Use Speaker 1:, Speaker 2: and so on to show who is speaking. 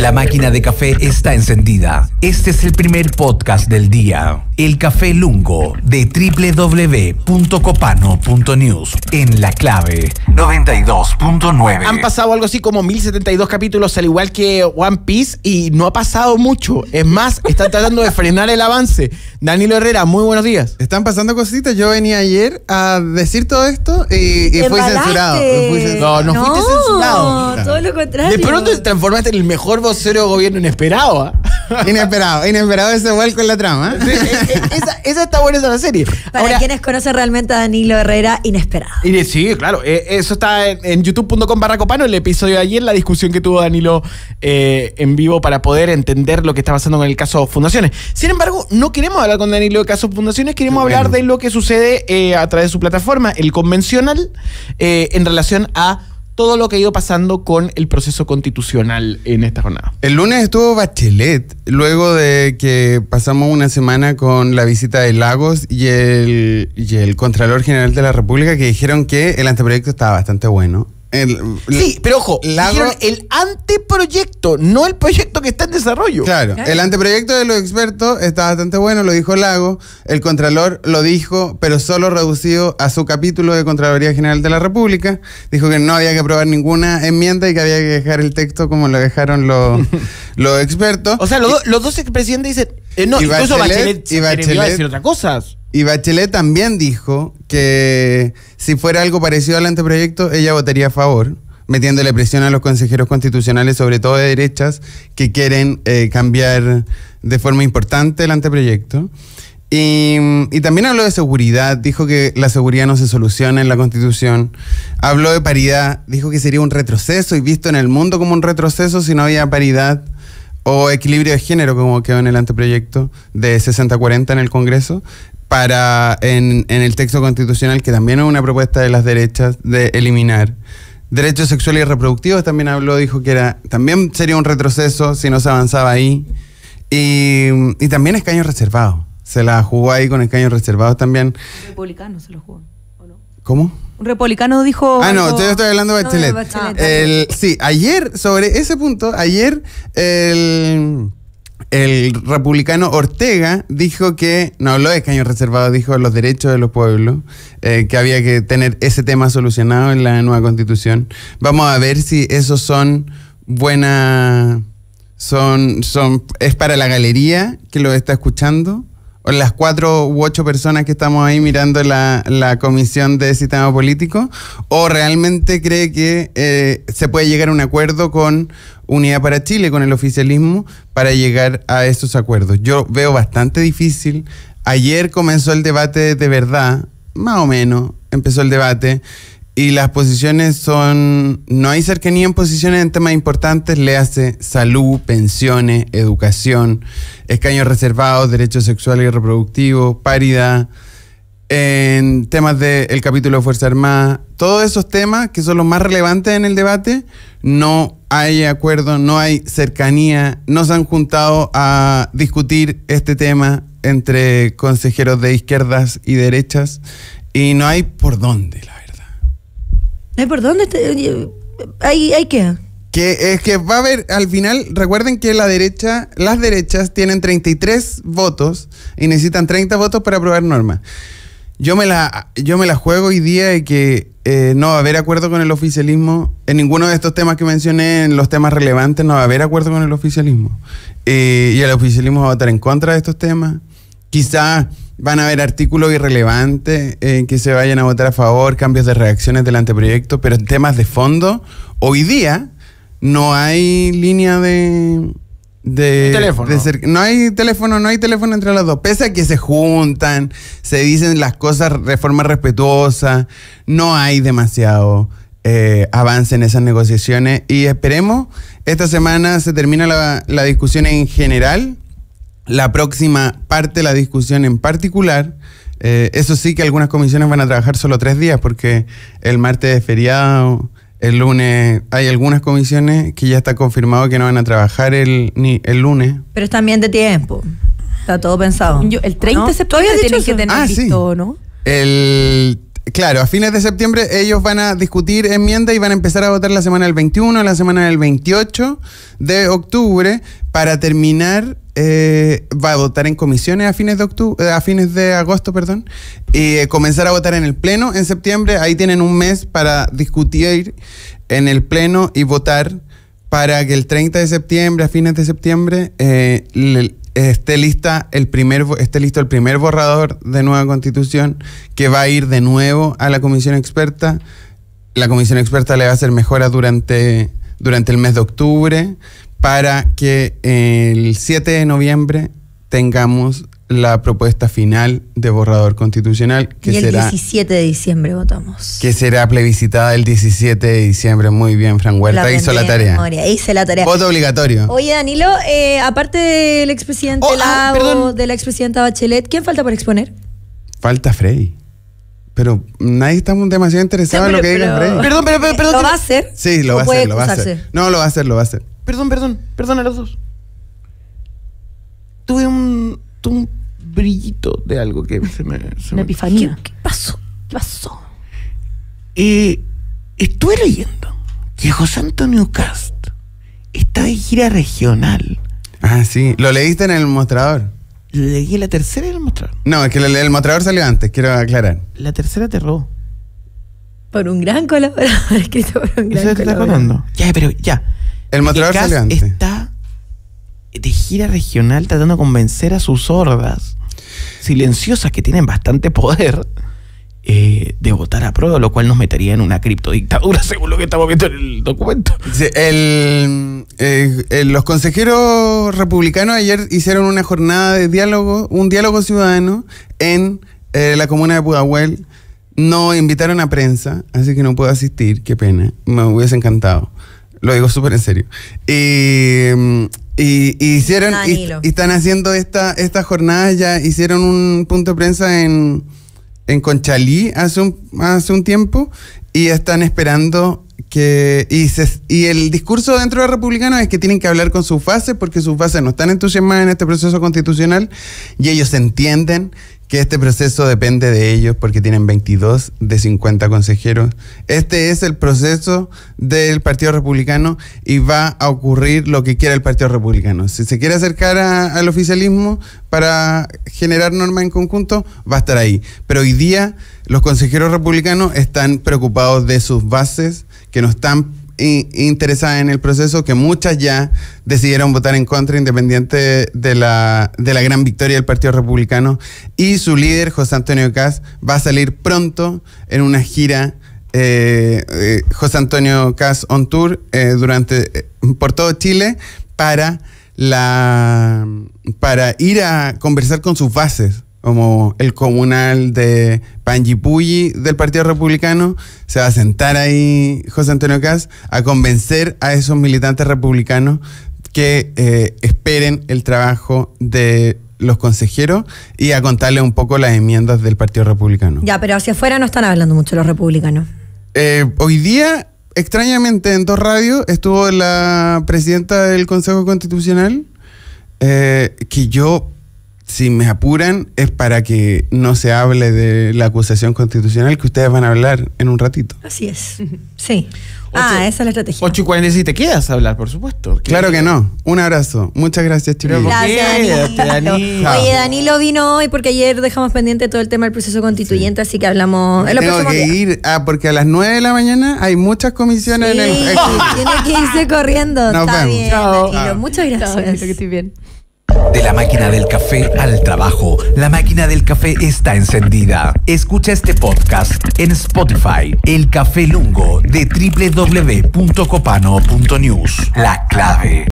Speaker 1: La máquina de café está encendida. Este es el primer podcast del día el café lungo de www.copano.news en la clave 92.9. Han pasado algo así como 1072 capítulos, al igual que One Piece, y no ha pasado mucho. Es más, están tratando de frenar el avance. Danilo Herrera, muy buenos días. Están pasando cositas. Yo venía ayer a decir todo esto y, fui, censurado. No, no, fuiste censurado. No, todo lo contrario. De pronto te transformaste en el mejor vocero de gobierno inesperado. ¿eh? Inesperado, inesperado ese vuelco en la trama. ¿eh? esa, está buena esa serie. Para Ahora, quienes conocen realmente a Danilo Herrera, inesperado. Sí, claro. Eh, eso está en, youtube.com barra copano, el episodio de ayer, la discusión que tuvo Danilo eh, en vivo para poder entender lo que está pasando con el caso Fundaciones. Sin embargo, no queremos hablar con Danilo de casos Fundaciones, queremos hablar de lo que sucede a través de su plataforma, el convencional, en relación a todo lo que ha ido pasando con el proceso constitucional en esta jornada.
Speaker 2: El lunes estuvo Bachelet, luego de que pasamos una semana con la visita de Lagos y el, y el Contralor General de la República, que dijeron que el anteproyecto estaba bastante bueno sí, pero ojo, dijeron
Speaker 1: el anteproyecto, no el proyecto
Speaker 2: que está en desarrollo. Claro, el anteproyecto de los expertos está bastante bueno, lo dijo Lago, el Contralor lo dijo, pero solo reducido a su capítulo de Contraloría General de la República. Dijo que no había que aprobar ninguna enmienda y que había que dejar el texto como lo dejaron los,
Speaker 1: los expertos. O sea, los, dos expresidentes dicen, eh, no, incluso Bachelet, y a decir otras cosas.
Speaker 2: Y Bachelet también dijo que si fuera algo parecido al anteproyecto, ella votaría a favor, metiéndole presión a los consejeros constitucionales, sobre todo de derechas, que quieren eh, cambiar de forma importante el anteproyecto. Y, y, también habló de seguridad, dijo que la seguridad no se soluciona en la Constitución. Habló de paridad, dijo que sería un retroceso y visto en el mundo como un retroceso si no había paridad o equilibrio de género como quedó en el anteproyecto de 60-40 en el Congreso para en, el texto constitucional, que también es una propuesta de las derechas, de eliminar. Derechos sexuales y reproductivos también habló, dijo que era también sería un retroceso si no se avanzaba ahí. Y, también escaños reservados. Se la jugó ahí con escaños reservados también. Republicano se lo jugó, ¿o no? ¿Cómo? Un republicano dijo. Ah, no, yo estoy hablando de Bachelet. sí, ayer, sobre ese punto, ayer el el republicano Ortega dijo que, no habló de escaños reservados, dijo los derechos de los pueblos, eh, que había que tener ese tema solucionado en la nueva constitución. Vamos a ver si esos son buenas son, son, es para la galería que lo está escuchando las cuatro u ocho personas que estamos ahí mirando la, la comisión de sistema político, o realmente cree que eh, se puede llegar a un acuerdo con Unidad para Chile, con el oficialismo, para llegar a estos acuerdos. Yo veo bastante difícil. Ayer comenzó el debate de verdad, más o menos, empezó el debate. Y las posiciones son, no hay cercanía en posiciones en temas importantes, le hace salud, pensiones, educación, escaños reservados, derechos sexuales y reproductivos, paridad, en temas del capítulo de Fuerza Armada, todos esos temas que son los más relevantes en el debate, no hay acuerdo, no hay cercanía, no se han juntado a discutir este tema entre consejeros de izquierdas y derechas y no hay por dónde, la Ay, ¿por
Speaker 1: dónde? Te... Ahí, ahí queda.
Speaker 2: Que es que va a haber, al final, recuerden que la derecha, las derechas tienen 33 votos y necesitan 30 votos para aprobar normas. Yo me la, yo me la juego hoy día de que eh, no va a haber acuerdo con el oficialismo. En ninguno de estos temas que mencioné, en los temas relevantes, no va a haber acuerdo con el oficialismo. Eh, y el oficialismo va a votar en contra de estos temas. Quizá Van a haber artículos irrelevantes en que se vayan a votar a favor, cambios de reacciones del anteproyecto, pero en temas de fondo, hoy día no hay línea de... no hay teléfono, no hay teléfono entre las dos. Pese a que se juntan, se dicen las cosas de forma respetuosa, no hay demasiado eh, avance en esas negociaciones y esperemos, esta semana se termina la, la discusión en general la próxima parte de la discusión en particular. Eh, eso sí que algunas comisiones van a trabajar solo tres días porque el martes es feriado, el lunes hay algunas comisiones que ya está confirmado que no van a trabajar el, ni el lunes.
Speaker 1: Pero están bien de tiempo, está todo pensado. el 30 de septiembre que ah, tener ¿no?
Speaker 2: Claro, a fines de septiembre ellos van a discutir enmienda y van a empezar a votar la semana del 21, la semana del 28 de octubre para terminar eh, va a votar en comisiones a fines de octubre, eh, a fines de agosto, perdón, y eh, comenzar a votar en el pleno en septiembre. Ahí tienen un mes para discutir en el pleno y votar para que el 30 de septiembre, a fines de septiembre, esté lista el primer esté listo el primer borrador de nueva constitución que va a ir de nuevo a la comisión experta. La comisión experta le va a hacer mejoras durante durante el mes de octubre para que el 7 de noviembre tengamos la propuesta final de borrador constitucional que y el 17
Speaker 1: de diciembre votamos.
Speaker 2: Que será plebiscitada el 17 de diciembre. Muy bien, Fran Huerta hizo la tarea.
Speaker 1: la tarea. Voto obligatorio. Oye, Danilo, eh, aparte del expresidente oh, ah, Lago, de la expresidenta Bachelet, ¿quién falta por exponer?
Speaker 2: Falta Frey. Pero nadie está demasiado interesado en lo que diga Frey. Perdón,
Speaker 1: pero, ¿Lo va a hacer? Sí, lo va a hacer, lo va a hacer.
Speaker 2: No, lo va a hacer, lo va a hacer.
Speaker 1: Perdón, perdón, perdón a los dos. Tuve un, tuve un brillito de algo que se me. me... epifanía. ¿Qué, pasó? ¿Qué pasó? Eh, estuve leyendo que José Antonio Cast está de gira regional.
Speaker 2: Ah, sí. ¿Lo leíste en el mostrador? Leí la tercera en el mostrador. No, es que el, mostrador salió antes, quiero aclarar.
Speaker 1: La tercera te robó. Por un gran colaborador, escrito por un gran colaborador. Ya, pero ya. El material está de gira regional tratando de convencer a sus hordas silenciosas que tienen bastante poder eh, de votar a prueba, lo cual nos metería en una criptodictadura,
Speaker 2: según lo que estamos viendo en el documento. Eh, eh, los consejeros republicanos ayer hicieron una jornada de diálogo, un diálogo ciudadano en la comuna de Pudahuel. No invitaron a prensa, así que no puedo asistir, qué pena, me hubiese encantado. Lo digo súper en serio. y, hicieron están haciendo esta estas jornadas ya hicieron un punto de prensa en, Conchalí hace un hace un tiempo y están esperando que y, y el discurso dentro de republicanos es que tienen que hablar con sus bases porque sus bases no están entusiasmadas en este proceso constitucional y ellos entienden que este proceso depende de ellos porque tienen 22 de 50 consejeros. Este es el proceso del Partido Republicano y va a ocurrir lo que quiera el Partido Republicano. Si se quiere acercar al oficialismo para generar norma en conjunto, va a estar ahí. Pero hoy día los consejeros republicanos están preocupados de sus bases que no están interesada en el proceso que muchas ya decidieron votar en contra independiente de la, de la gran victoria del Partido Republicano y su líder, José Antonio Caz, va a salir pronto en una gira. Eh, eh, José Antonio Caz on tour eh, durante por todo Chile para la para ir a conversar con sus bases como el comunal de Panjipulli del Partido Republicano, se va a sentar ahí José Antonio Cas a convencer a esos militantes republicanos que eh, esperen el trabajo de los consejeros y a contarles un poco las enmiendas del Partido
Speaker 1: Republicano. Ya, pero hacia afuera no están hablando mucho los republicanos.
Speaker 2: Eh, hoy día, extrañamente, en dos radios estuvo la presidenta del Consejo Constitucional, eh, que yo si me apuran, es para que no se hable de la acusación constitucional que ustedes van a hablar en un ratito.
Speaker 1: Así es. Sí. ah, esa es la estrategia. 8 y si te quedas a hablar, por supuesto. Claro que
Speaker 2: no. Un abrazo. Muchas gracias, chicos. Gracias, Danilo. Oye,
Speaker 1: Danilo vino hoy porque ayer dejamos pendiente todo el tema del proceso constituyente, así que hablamos. Tengo que
Speaker 2: ir, ah, porque a las 9 de la mañana hay muchas comisiones sí, Tiene
Speaker 1: que irse corriendo. Nos vemos. Muchas gracias. que estoy bien. De la máquina del café al trabajo, la máquina del café está encendida. Escucha este podcast en Spotify, El Café Lungo de www.copano.news. La clave